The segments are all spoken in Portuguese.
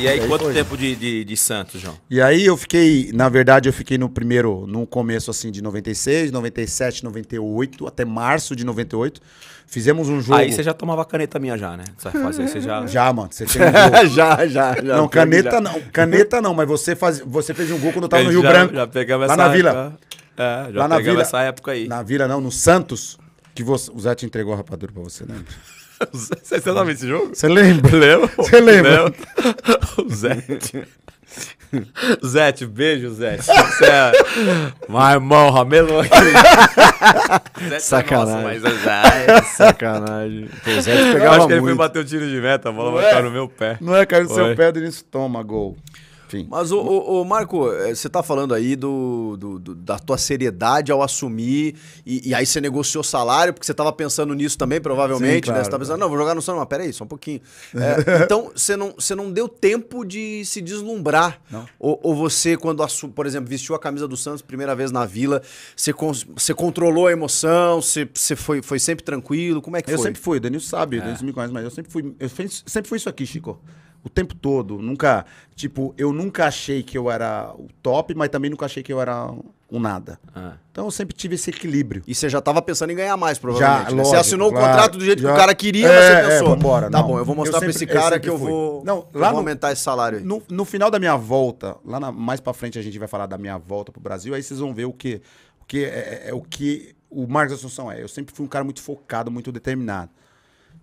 E aí, e aí quanto foi. tempo de, de, de, Santos, João? E aí eu fiquei, na verdade, eu fiquei no primeiro, no começo assim de 96, 97, 98, até março de 98. Fizemos um jogo. Aí você já tomava caneta minha já, né? Você fazia, você já... já, mano. Você tinha um gol. já, já, já. Não, caneta já. não. Caneta não, mas você, faz, você fez um gol quando eu tava no Rio já, Branco. Já pegava lá na vila. É, já lá na vila, essa época aí. Na vila não, no Santos. Que você, o Zé te entregou a rapadura pra você, né? Você estava esse jogo? Você lembra? Lembro. Você lembra? Lembro. O Zete. Zete, beijo, Zete. Você é... My irmão, Ramelo Sacanagem. É nosso, mas... É Sacanagem. Pô, Zete pegava Eu acho que ele muito. foi bater o um tiro de meta, a bola vai é? ficar no meu pé. Não é, caiu no seu pé, do toma gol. Mas, o, o, o Marco, é, você está falando aí do, do, do, da tua seriedade ao assumir, e, e aí você negociou salário, porque você estava pensando nisso também, provavelmente, Sim, né? claro, né? Você tá pensando, não, vou jogar no Santos, mas peraí, só um pouquinho. É, então, você não, você não deu tempo de se deslumbrar. Ou, ou, você, quando, por exemplo, vestiu a camisa do Santos primeira vez na Vila, você, con você controlou a emoção, você, você foi, foi sempre tranquilo, como é que eu foi? Eu sempre fui, o Denilson sabe, é. o Denilson me conhece, mas eu sempre fui, eu sempre fui isso aqui, Chico o tempo todo. Nunca, tipo, eu nunca achei que eu era o top, mas também nunca achei que eu era um nada. Ah. Então eu sempre tive esse equilíbrio. E você já estava pensando em ganhar mais, provavelmente. Já, né? lógico, você assinou claro, o contrato do jeito já, que o cara queria, é, mas você é, pensou. É, vambora, tá não, bom, eu vou mostrar para esse cara que eu fui. vou, não, lá eu vou aumentar esse salário aí. No, no, final da minha volta, lá na, mais para frente a gente vai falar da minha volta pro Brasil, aí vocês vão ver o que, o que é, é, é o que o Marcos Assunção é. Eu sempre fui um cara muito focado, muito determinado.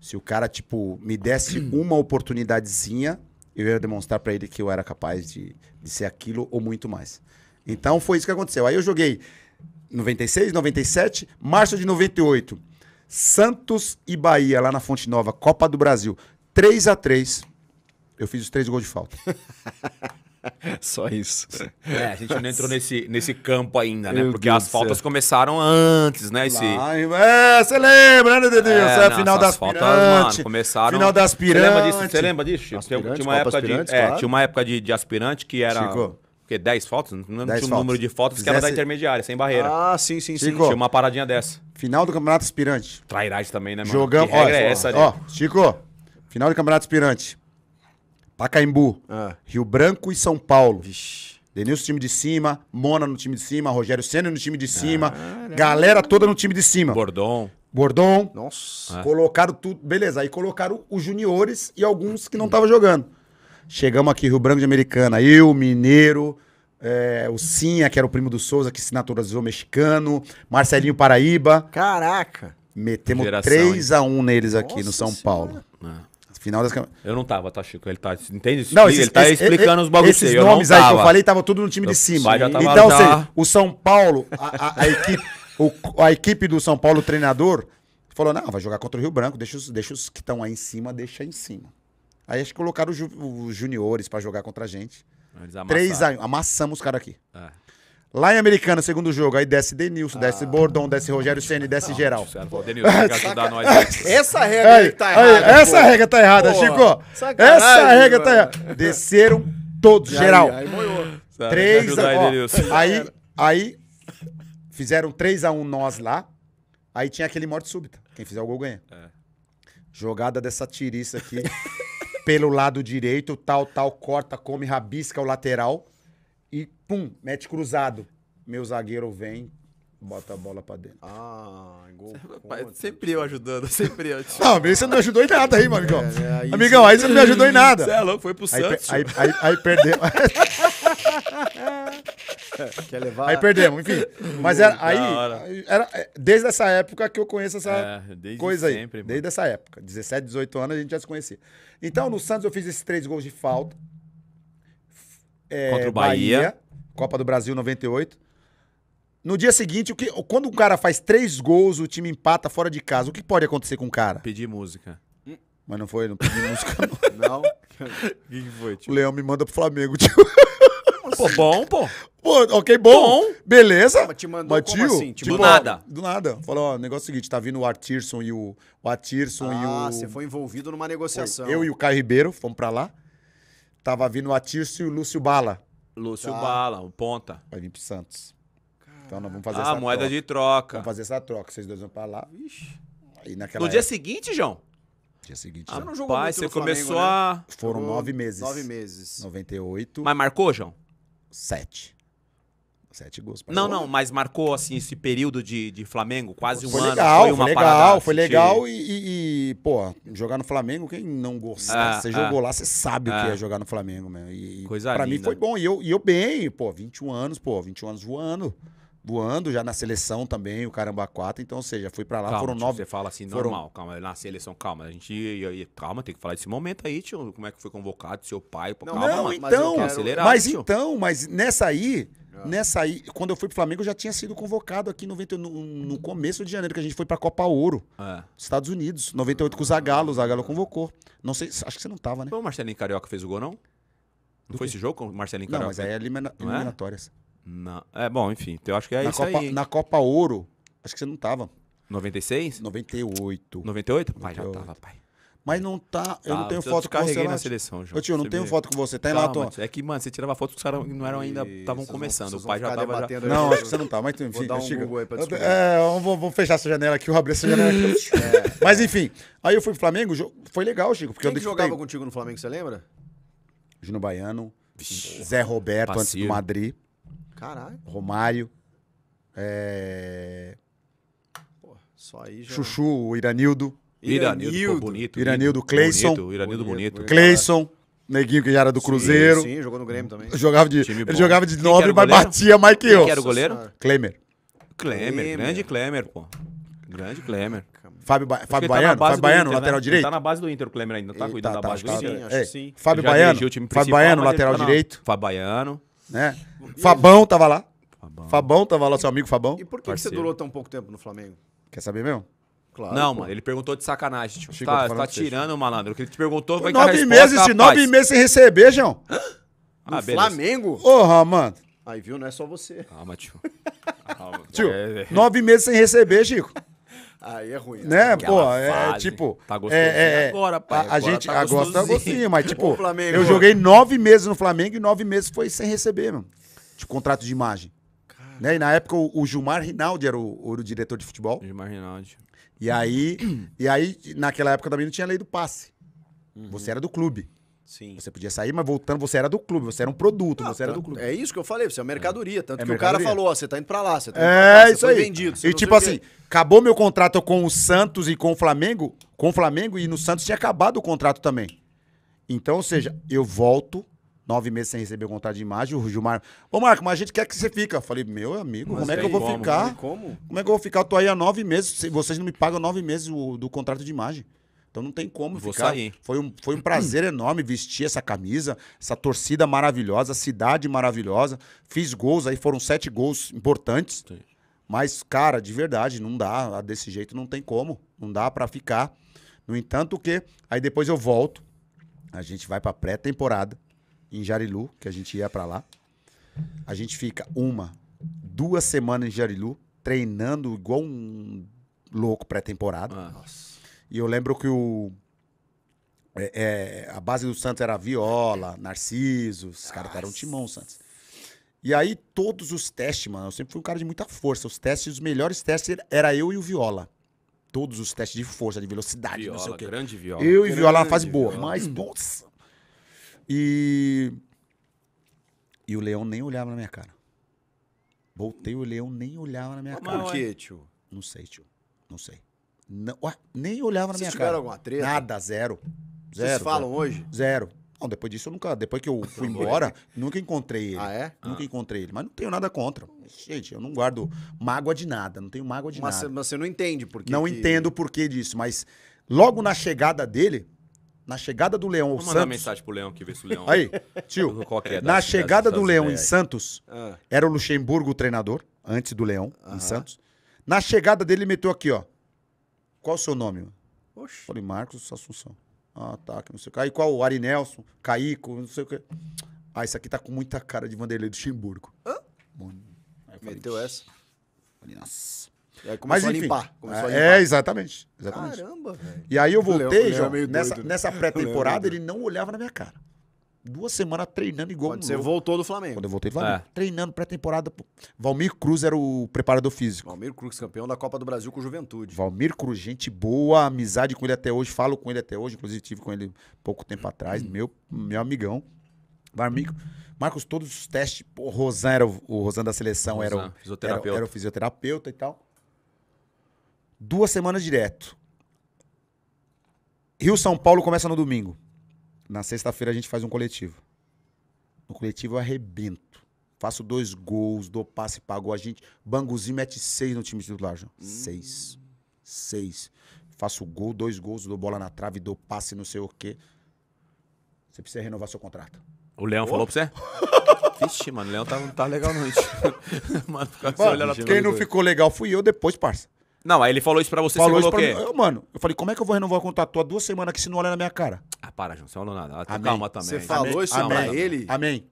Se o cara, tipo, me desse uma oportunidadezinha, eu ia demonstrar para ele que eu era capaz de, de ser aquilo ou muito mais. Então foi isso que aconteceu. Aí eu joguei 96, 97, março de 98. Santos e Bahia, lá na Fonte Nova, Copa do Brasil. 3 a 3 Eu fiz os três gols de falta. Só isso. É, a gente não entrou nesse, nesse campo ainda, né? Meu Porque Deus as faltas começaram antes, né? Esse... Lá, é, você lembra, né, Dedinho? É, é final das faltas, mano, começaram... Final das aspirantes. Você lembra disso? Você lembra disso, Chico? Tinha, tinha, uma época de, é, tinha uma época de, de aspirante que era... Chico. quê? 10 fotos? não lembro dez tinha faltas. um número de faltas, que era da intermediária, sem barreira. Ah, sim, sim, sim. tinha uma paradinha dessa. Final do Campeonato Aspirante. Trairagem também, né, mano? Jogamos. Ó, é essa, né? ó, Chico, final do Campeonato Aspirante. Pacaembu, ah. Rio Branco e São Paulo. Vixe. Denilson time de cima, Mona no time de cima, Rogério Senna no time de cima, Caramba. galera toda no time de cima. Bordom. Bordom. Nossa. É. Colocaram tudo. Beleza, aí colocaram os juniores e alguns que não estavam jogando. Chegamos aqui, Rio Branco de Americana. Eu, Mineiro, é, o Sinha, que era o primo do Souza, que se naturalizou mexicano, Marcelinho Paraíba. Caraca! Metemos 3 a 1 neles aqui no São senhora. Paulo. É. Ah. Final das Eu não tava, tá, Chico? Ele tá. Entende? Não, esses, ele tá explicando os bagulhos. Esses eu nomes aí que eu falei tava tudo no time eu, de cima. Tava, então, já... seja, o São Paulo, a, a, a equipe, o, a equipe do São Paulo, o treinador, falou: não, vai jogar contra o Rio Branco, deixa os, deixa os que estão aí em cima, deixa aí em cima. Aí acho que colocaram os, os juniores para jogar contra a gente. Eles Três anos, amassamos os caras aqui. É. Lá em Americana, segundo jogo, aí desce Denilson, ah. desce Bordon, desce Rogério Ceni, desce não, geral. Não, Denilson, tem que ajudar nós. Essa regra aí, tá errada. Aí, essa regra tá errada, porra, Chico. Sacanagem, essa regra tá mano. tá errada. Desceram todos, aí, geral. Aí, aí Três a, ó, aí, aí fizeram 3 a 1 nós lá. Aí tinha aquele morte súbita. Quem fizer o gol ganha. É. Jogada dessa tiriça aqui. pelo lado direito, tal, tal, corta, come, rabisca o lateral e pum, mete cruzado. Meu zagueiro vem, bota a bola pra dentro. Ah, gol. Pai, sempre eu ajudando, sempre eu. Tio. Não, mas você não ajudou em nada aí, amigão. É, é, aí amigão, sim. aí você não me ajudou em nada. Você é louco, foi pro aí, Santos. Aí, aí, aí perdemos. Quer levar? Aí perdemos, enfim. Mas era, aí, era é, desde essa época que eu conheço essa é, coisa sempre, aí. Mano. Desde essa época. 17, 18 anos a gente já se conhecia. Então, no Santos eu fiz esses três gols de falta é, contra o Bahia. Bahia. Copa do Brasil 98. No dia seguinte, o que, quando o cara faz três gols, o time empata fora de casa, o que pode acontecer com o cara? Pedir música. Mas não foi, não pedi música. Não. não? O que foi, tio? O Leão me manda pro Flamengo, tio. Pô, bom, pô. Pô, ok, bom. bom. Beleza. mas te mandou mas, tio, assim? Tipo, do nada. do nada. Falou, ó, negócio é o seguinte, tá vindo o Artirson e o... O ah, e o... Ah, você foi envolvido numa negociação. Eu e o Caio Ribeiro fomos pra lá. Tava vindo o Atício e o Lúcio Bala. Lúcio tá. Bala, o ponta. Vai vir pro Santos. Então nós vamos fazer ah, essa moeda de troca. Vamos fazer essa troca. Vocês dois vão pra lá. Vixe. no dia seguinte, João? Dia seguinte. Ah, já. não jogou Pai, muito você começou Flamengo, né? a. Né? Foram nove meses. Nove meses. 98. Mas marcou, João? Sete. Sete gols. Não, não, mas marcou assim esse período de, de Flamengo, quase um foi ano. Legal, foi, foi legal, foi legal. E, e, pô, jogar no Flamengo, quem não gostar? Ah, você jogou ah. lá, você sabe o que ah. é jogar no Flamengo, mesmo. E, Coisa pra linda. mim foi bom. E eu, e eu bem, pô, 21 anos, pô, 21 anos voando. Voando já na seleção também, o Caramba 4. Então, ou seja, fui pra lá, calma, foram nove. Você fala assim, foram... normal, calma, na seleção, calma. A gente. Calma, tem que falar desse momento aí, tio. Como é que foi convocado, seu pai, pô, não, calma, não, mano, então, mas, quero... mas então, mas nessa aí. É. Nessa aí, quando eu fui pro Flamengo, eu já tinha sido convocado aqui no, no começo de janeiro, que a gente foi pra Copa Ouro. É. Estados Unidos, 98 com o Zagallo. O Zagallo convocou. Não sei, acho que você não tava, né? Foi o Marcelinho Carioca fez o gol, não? Não Do foi quê? esse jogo, com Marcelinho Carioca? Não, mas aí é elimina não é? eliminatórias. Não. É bom, enfim. Então eu acho que é na isso Copa, aí. Na Copa Ouro, acho que você não tava. 96? 98. 98? Pai, 98. já tava, pai. Mas não tá. eu tá, não tenho eu foto com você. Eu na seleção, João. Ô, tio, não tenho foto com você. Tá em lá, Tom? É que, mano, você tirava foto, os caras não eram ainda. Estavam começando. O pai já tava. Já... Não, acho que você não tá. Mas enfim, um chega. É, vamos, fechar essa janela aqui. Eu abrir essa janela aqui. é. Mas enfim. Aí eu fui pro Flamengo. Foi legal, Chico. Porque Quem eu jogava contigo no Flamengo, você lembra? Juno Baiano. Vixe. Zé Roberto, antes do Madrid. Caralho. Romário. É. Pô, só aí já. Chuchu, o Iranildo. Iranildo, bonito. Iranildo, Cleison. Iranildo bonito. Cleison. Neguinho que já era do Cruzeiro. Sim, sim jogou no Grêmio também. Jogava de, ele bom. jogava de nobre, mas batia mais que eu. Quem era o goleiro? Klemer. Klemer, grande Klemer, pô. Grande Klemer. Fábio, ba Fábio tá Baiano, Fábio Baiano, Inter, né? lateral né? direito? Ele tá na base do Inter, o Klemer ainda, tá cuidado, cuidando tá, da tá, base do tá. Inter? Sim, acho é. que sim. Fábio Baiano, Fábio Baiano, lateral tá direito. Fábio Baiano. Né? Fabão tava lá. Fabão. Fabão tava lá, seu amigo Fabão. E por que, que você durou tão pouco tempo no Flamengo? Quer saber mesmo? Claro, não, pô. mano, ele perguntou de sacanagem. Tipo, tá, tá Chico, tá, tá tirando, malandro. O que ele te perguntou foi que Nove resposta, meses, rapaz. de nove meses sem receber, João. Ah, Flamengo? Porra, mano. Aí, viu? Não é só você. Calma, tio. Calma. Tio, é, é, é. nove meses sem receber, Chico. Aí é ruim. Né, né? pô, é tipo. Tá é, é, gostosinho é, é, agora, pai. A, agora a gente tá gostinho tá gostosinho, mas tipo, Flamengo, eu mano. joguei nove meses no Flamengo e nove meses foi sem receber, mano. Tipo, contrato de imagem. Né? E na época o, o Gilmar Rinaldi era o, o, diretor de futebol. Gilmar Rinaldi. E aí, e aí, naquela época também não tinha lei do passe. Uhum. Você era do clube. Sim. Você podia sair, mas voltando, você era do clube, você era um produto, ah, você era tá. do clube. É isso que eu falei, você é uma é. mercadoria. Tanto é que mercadoria. o cara falou, ó, você tá indo pra lá, você tá indo é, pra lá, isso aí. vendido. E tipo assim, acabou meu contrato com o Santos e com o Flamengo, com o Flamengo, e no Santos tinha acabado o contrato também. Então, ou seja, eu volto nove meses sem receber o contrato de imagem, o Gilmar. Ô, Marco, mas a gente quer que você fica. Eu falei, meu amigo, mas como é que eu vou como, ficar? Como? como? é que eu vou ficar? Eu tô aí há nove meses, vocês não me pagam nove meses o, do contrato de imagem. Então não tem como vou ficar. Sair. Foi um, foi um prazer enorme vestir essa camisa, essa torcida maravilhosa, cidade maravilhosa. Fiz gols, aí foram sete gols importantes. Mas, cara, de verdade, não dá. Ah, desse jeito não tem como. Não dá para ficar. No entanto, o que aí depois eu volto. A gente vai pra pré-temporada em Jarilu, que a gente ia para lá. A gente fica uma, duas semanas em Jarilu, treinando igual um louco pré-temporada. Ah. e eu lembro que o. É, é, a base do Santos era Viola, Narciso, os caras eram timão, Santos. E aí, todos os testes, mano, eu sempre fui um cara de muita força. Os testes, os melhores testes era eu e o Viola. Todos os testes de força, de velocidade, viola, não sei o quê. Grande viola. Eu e grande Viola na fase boa. Mas, nossa, e. E o leão nem olhava na minha cara. Voltei, o leão nem olhava na minha Mas cara. Por é quê, tio? Não sei, tio. Não sei. Não, ué, nem olhava na minha cara. tiveram alguma treta? Nada, zero. Zero. Vocês falam hoje? Zero. Não, depois disso eu nunca. Depois que eu fui embora, nunca encontrei ele. Ah, é? Nunca ah. encontrei ele. Mas não tenho nada contra. Gente, eu não guardo mágoa de nada, não tenho mágoa de mas nada. mas você não entende por quê? Não que... entendo o porquê disso, mas logo na chegada dele, na chegada do Leão ao Santos. mandar mensagem pro Leão que vê se o Leão. Aí, tio. É, na das, chegada das do Leão em Santos, ah. era o Luxemburgo o treinador, antes do Leão, ah. em Santos. Na chegada dele, meteu aqui, ó. Qual o seu nome? Oxi. Falei, Marcos Assunção. Ah, tá, que não sei o que. Aí qual? Ari Nelson, Caico, não sei o que. Ah, isso aqui tá com muita cara de Vanderlei do Luxemburgo. Hã? Bom, meteu falei, essa? Falei, nossa. É, Mas enfim, a é, limpar. É, a limpar. é, exatamente. exatamente. Caramba, velho. E aí eu voltei, é João, nessa, doido, né? nessa é pré-temporada ele não olhava na minha cara. Duas semanas treinando igual Quando um você louco. voltou do Flamengo. Quando eu voltei do Flamengo. É. Treinando pré-temporada. Valmir Cruz era o preparador físico. Valmir Cruz, campeão da Copa do Brasil com Juventude. Valmir Cruz, gente boa, amizade com ele até hoje. Falo com ele até hoje, inclusive tive com ele pouco tempo atrás. Hum. Meu, meu amigão. Valmir Marcos, todos os testes. Rosan era o, o Rosan da seleção, Rosan, era, o, era, era o fisioterapeuta e tal duas semanas direto. Rio São Paulo começa no domingo. Na sexta-feira a gente faz um coletivo. No coletivo eu arrebento. Faço dois gols, dou passe, pago a gente. Banguzinho mete seis no time titular, João. Hum. Seis. Seis. Faço gol, dois gols, dou bola na trave, dou passe, não sei o quê. Você precisa renovar seu contrato. O Leão oh. falou pra você? Vixe, mano, o Leão tá, não tá legal não. mano, mano quem não ficou legal fui eu depois, parça. Não, aí ele falou isso pra você, falou você falou isso pra o quê? Eu, mano, eu falei, como é que eu vou renovar o contato Há duas semanas que se não olha na minha cara. Ah, para, João, você não falou nada. Tá, Amém. Calma também. Você falou isso Amém. pra ele? Amém.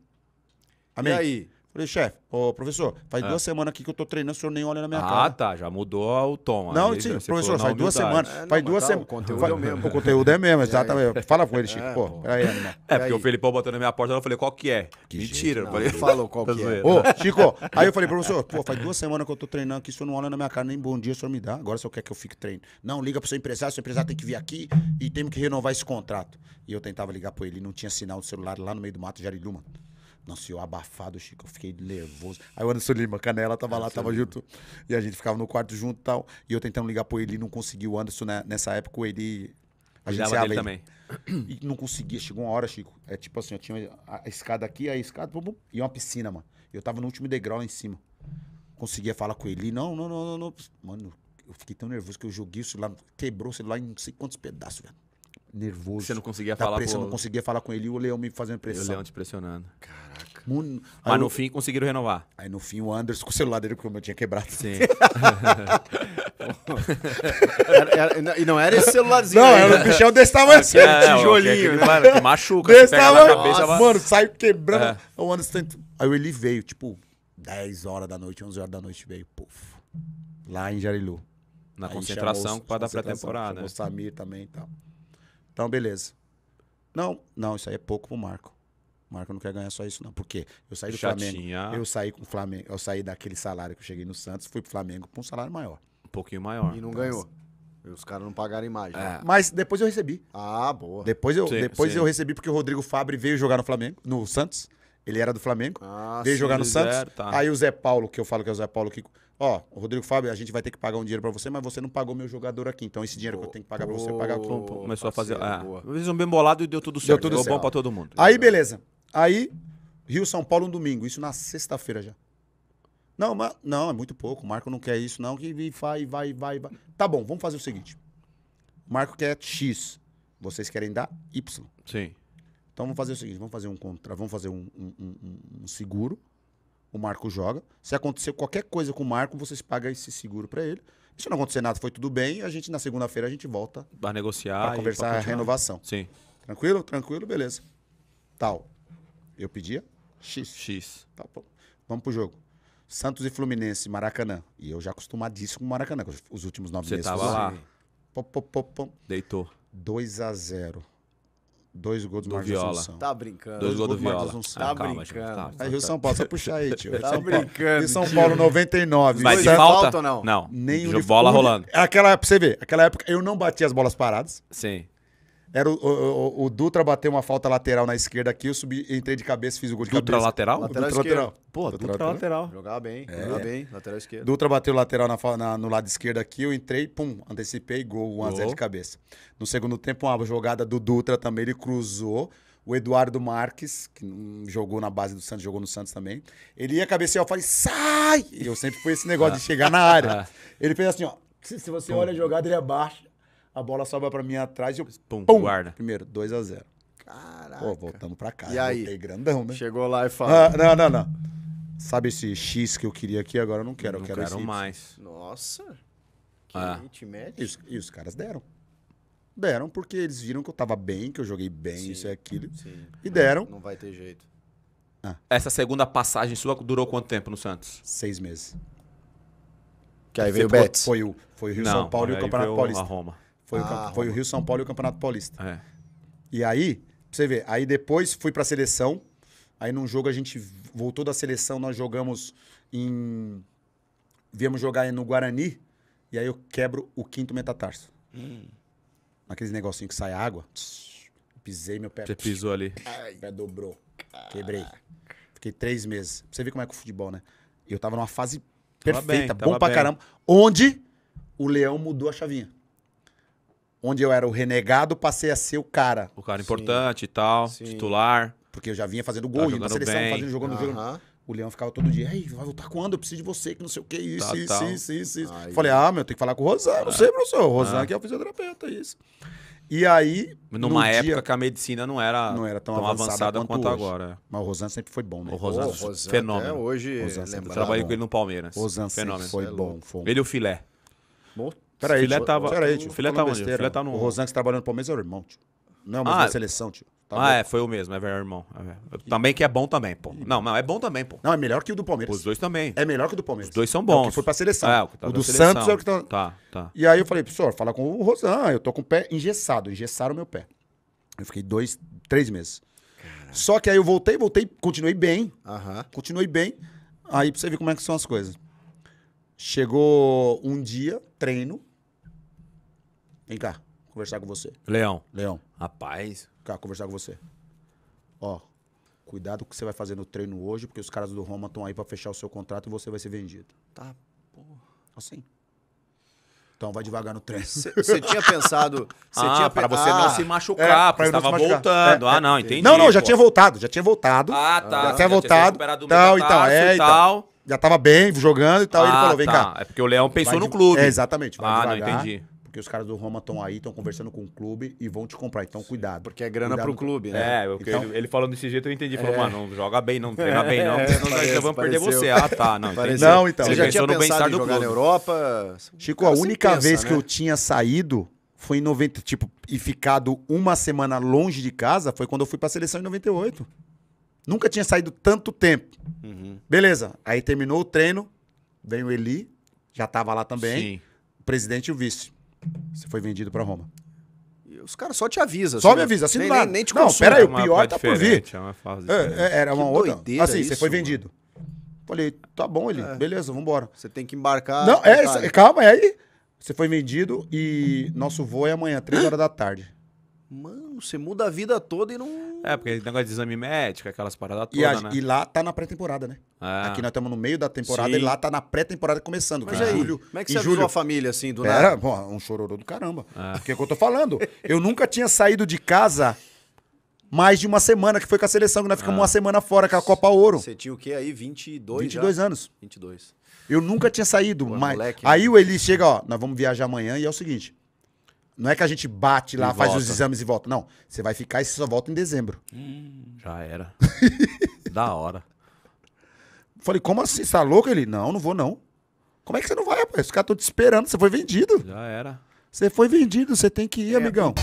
Amém. E aí? Falei, chefe, ô professor, faz ah. duas semanas aqui que eu tô treinando, o senhor nem olha na minha ah, cara. Ah, tá, já mudou o tom. Não, sim, professor, faz duas semanas. É, não, faz duas tá, semanas. O conteúdo faz, é o mesmo. O conteúdo é mesmo, exatamente. É. Fala com ele, Chico. É, pô, É, porque aí. o Felipão botou na minha porta, eu falei, qual que é? Que Mentira. Jeito, não, falei, não falou qual tá que é. Ô, Chico, aí eu falei, professor, pô, faz duas semanas que eu tô treinando aqui, o senhor não olha na minha cara, nem bom dia o senhor me dá. Agora o senhor quer que eu fique treinando. Não, liga pro seu empresário, seu empresário tem que vir aqui e temos que renovar esse contrato. E eu tentava ligar pra ele, não tinha sinal do celular lá no meio do mato de Ariluma. Nossa, eu abafado, Chico, eu fiquei nervoso. Aí o Anderson Lima, Canela, tava Anderson lá, tava Lima. junto. E a gente ficava no quarto junto e tal. E eu tentando ligar pro Eli, não consegui. O Anderson, né, nessa época, ele a gente dava dele também. E não conseguia. Chegou uma hora, Chico. É tipo assim, eu tinha a escada aqui, a escada bum, bum, e uma piscina, mano. Eu tava no último degrau lá em cima. Conseguia falar com ele. Não, não, não, não, não. Mano, eu fiquei tão nervoso que eu joguei o celular. Quebrou o celular em não sei quantos pedaços, velho nervoso. Você não conseguia falar ele. Eu não conseguia falar com ele e o Leão me fazendo pressão. E o Leão te pressionando. Caraca. Mas no eu... fim conseguiram renovar. Aí no fim o Anderson com o celular dele, porque eu tinha quebrado. Sim. e não era esse celularzinho. Não, era um bichão desse tamanho é, assim, é, é tijolinho. É, Machuca, desse Cabeça, Mano, sai quebrando. É. O Anderson Aí ele veio, tipo, 10 horas da noite, 11 horas da noite veio, puf. Lá em Jarilu. Na aí concentração para dar pré-temporada. Né? O Samir também e tal. Então, beleza. Não, não, isso aí é pouco pro Marco. O Marco não quer ganhar só isso, não. Porque eu saí do Já Flamengo. Tinha... Eu saí com o Flamengo. Eu saí daquele salário que eu cheguei no Santos, fui pro Flamengo com um salário maior. Um pouquinho maior. E não então, ganhou. os caras não pagaram imagem. É. Né? Mas depois eu recebi. Ah, boa. Depois eu, sim, depois sim. eu recebi porque o Rodrigo Fabre veio jogar no Flamengo, no Santos. Ele era do Flamengo, ah, veio jogar no Santos. É, tá. Aí o Zé Paulo, que eu falo que é o Zé Paulo que. Ó, Rodrigo Fábio, a gente vai ter que pagar um dinheiro pra você, mas você não pagou meu jogador aqui. Então esse dinheiro que eu tenho que pagar pô, pra você, eu pagar pô, Começou parceiro, a fazer. É. Fez um bem bolado e deu tudo certo. Deu tudo deu certo. bom pra todo mundo. Aí, beleza. Aí, Rio São Paulo um domingo. Isso na sexta-feira já. Não, mas, não, é muito pouco. O Marco não quer isso, não. Que vai, vai, vai, vai. Tá bom, vamos fazer o seguinte. O Marco quer X. Vocês querem dar Y. Sim. Então vamos fazer o seguinte: vamos fazer um contra, vamos fazer um, um, um, um seguro. O Marco joga. Se acontecer qualquer coisa com o Marco, vocês pagam esse seguro para ele. E se não acontecer nada, foi tudo bem. A gente na segunda-feira a gente volta para negociar, para conversar a renovação. Sim. Tranquilo, tranquilo, beleza. Tal. Eu pedia X. X. Tá, bom. Vamos pro jogo. Santos e Fluminense, Maracanã. E eu já acostumadíssimo com o Maracanã, os últimos nove Você meses. Você tava lá. Assim. pô pô pô. Deitou. 2 a 0 Dois gols do, do Viola. Tá brincando. Dois, gols do, do Viola. Ah, tá, brincando. Tá, tá, aí o tá. São Paulo, só puxar aí, tio. Tá brincando. Rio São Paulo, 99. Mas falta? falta ou não? Não. Nem bola rolando. É aquela, pra você ver, aquela época eu não batia as bolas paradas. Sim. Era o, o, o, Dutra bateu uma falta lateral na esquerda aqui, eu subi, entrei de cabeça e fiz o gol de Dutra cabeça. lateral? Lateral Dutra esquerda. lateral. Pô, Dutra, Dutra lateral. lateral. Jogava bem, é. jogava bem, lateral esquerdo. Dutra bateu lateral na, na, no lado esquerdo aqui, eu entrei, pum, antecipei, gol, 1x0 de cabeça. No segundo tempo, uma jogada do Dutra também, ele cruzou. O Eduardo Marques, que jogou na base do Santos, jogou no Santos também. Ele ia cabecear, eu falei, sai! E eu sempre fui esse negócio de chegar na área. Ah. Ele fez assim, ó. Se, se você olha a jogada, ele abaixa a bola sobra para mim atrás e eu. Pum, pum guarda. Primeiro, 2 a 0 Caraca. Pô, voltamos pra casa. E aí? grandão, né? Chegou lá e falou. Ah, não, não, não. Sabe esse X que eu queria aqui? Agora eu não quero. Não eu quero, quero esse mais. Y. Nossa. Que ah. E os, e os caras deram. Deram porque eles viram que eu tava bem, que eu joguei bem, sim, isso e aquilo. Sim. E deram. Não vai ter jeito. Ah. Essa segunda passagem sua durou quanto tempo no Santos? Seis meses. Que aí veio o Betis. Foi o, foi o Rio não, São Paulo e o Campeonato Paulista. A Roma. Foi, ah, o, foi o, ah, Rio São Paulo e o Campeonato Paulista. É. E aí, pra você ver, aí depois fui pra seleção. Aí num jogo a gente voltou da seleção, nós jogamos em. Viemos jogar no Guarani. E aí eu quebro o quinto metatarso. Hum. Naqueles negocinho que sai água. Pisei meu pé. Você pisou ali. Ai, pé dobrou. Quebrei. Fiquei três meses. Você vê como é que é o futebol, né? Eu tava numa fase perfeita, bem, bom pra bem. caramba. Onde o Leão mudou a chavinha onde eu era o renegado, passei a ser o cara. O cara importante Sim. e tal, Sim. titular. Porque eu já vinha fazendo gol, indo pra seleção, bem. fazendo, jogando, uhum. jogo. O Leão ficava todo dia, ei, vai voltar quando? Eu preciso de você, que não sei o que, isso, tá, isso, tal. Tá. isso, isso, isso. Aí. Falei, ah, meu, tenho que falar com o Rosan, não é. sei, professor. O é. Rosan ah. que é o fisioterapeuta, isso. E aí. Numa época dia, que a medicina não era, não era tão, tão avançada, avançada, quanto, quanto agora. É. Mas o Rosan sempre foi bom, né? O Rosan, oh, fenômeno. Até hoje, Rosan trabalhei com ele no Palmeiras. Rosan fenômeno. foi bom. Foi. Ele e o filé. Peraí, filé tio, tava. Peraí, tio. Filé tá Besteira. Filé tá no... O Rosan que está trabalhando no Palmeiras é o irmão, tio. Não, mas ah, seleção, tio. Tá ah, bom. é, foi o mesmo, é velho irmão. É, é. Também que é bom também, pô. Não, não, é bom também, pô. Não, é melhor que o do Palmeiras. Os dois também. É melhor que o do Palmeiras. Os dois são bons. É o que foi pra seleção. É, o, tá o do seleção. Santos é o que tá... Tá, tá. E aí eu falei, professor, fala com o Rosan, eu tô com o pé engessado, engessaram meu pé. Eu fiquei dois, três meses. Caramba. Só que aí eu voltei, voltei, continuei bem. Aham. Continuei bem. Aí pra você ver como é que são as coisas. Chegou um dia, treino, Vem cá, conversar com você. Leão. Leão. Rapaz. Vem cá, conversar com você. Ó, cuidado com o que você vai fazer no treino hoje, porque os caras do Roma estão aí para fechar o seu contrato e você vai ser vendido. Tá, porra. Assim. Então vai devagar no treino. Você tinha pensado. Cê ah, não pra pe... você não ah. se machucar, é, porque estava voltando. Ah, é, ah, não, entendi. Não, não, já pô. tinha voltado, já tinha voltado. Ah, tá. Já, já tinha voltado. Tal, então, é, e então. tal. Já tava bem, jogando e tal. Ah, ele falou: vem tá. cá. É porque o Leão pensou vai no clube. É, exatamente. ah, devagar. não entendi porque os caras do Roma estão aí, estão conversando com o clube e vão te comprar. Então, cuidado. Porque é grana cuidado pro clube, né? É, então, ele, ele, falando desse jeito eu entendi. Falou, é. mano, não joga bem, não treina bem, não, senão é, nós já vamos perder você. Ah, tá. Não, não então. Você já pensou no bem-estar do clube. na Europa? Chico, a única pensa, vez né? que eu tinha saído foi em 90, tipo, e ficado uma semana longe de casa foi quando eu fui pra seleção em 98. Nunca tinha saído tanto tempo. Uhum. Beleza. Aí terminou o treino, vem o Eli, já tava lá também. Sim. O presidente e o vice. Você foi vendido para Roma. os caras só te avisam. Só me avisam, assim nem, nada. Nem, nem te Não, consuma. peraí, o é pior tá por vir. É uma fase é, é era uma que outra. Assim, isso, você foi vendido. Mano. Falei, tá bom, ele, é. beleza, vambora. Você tem que embarcar. Não, é, cara. calma, é aí. Você foi vendido e nosso voo é amanhã, 3 horas da tarde. Mano, você muda a vida toda e não. É, porque negócio de exame médico, aquelas paradas todas, e, né? e lá tá na pré-temporada, né? É. Aqui nós estamos no meio da temporada Sim. e lá tá na pré-temporada começando. Mas é. aí, julho, como é que você avisou julho... a família, assim, do Pera, nada? Pô, um chororô do caramba. É. Porque é o que eu tô falando. eu nunca tinha saído de casa mais de uma semana, que foi com a seleção, que nós ficamos é. uma semana fora com a Copa Ouro. Você tinha o quê aí? 22 22 já? anos. 22. Eu nunca tinha saído, Pô, mas... Moleque, aí né? o Eli chega, ó, nós vamos viajar amanhã e é o seguinte... Não é que a gente bate lá, e faz volta. os exames e volta. Não. Você vai ficar e você só volta em dezembro. Hum, já era. da hora. Falei, como assim? Você tá louco? Ele, não, não vou não. Como é que você não vai, rapaz? Os caras estão te esperando, você foi vendido. Já era. Você foi vendido, você tem que ir, é. amigão.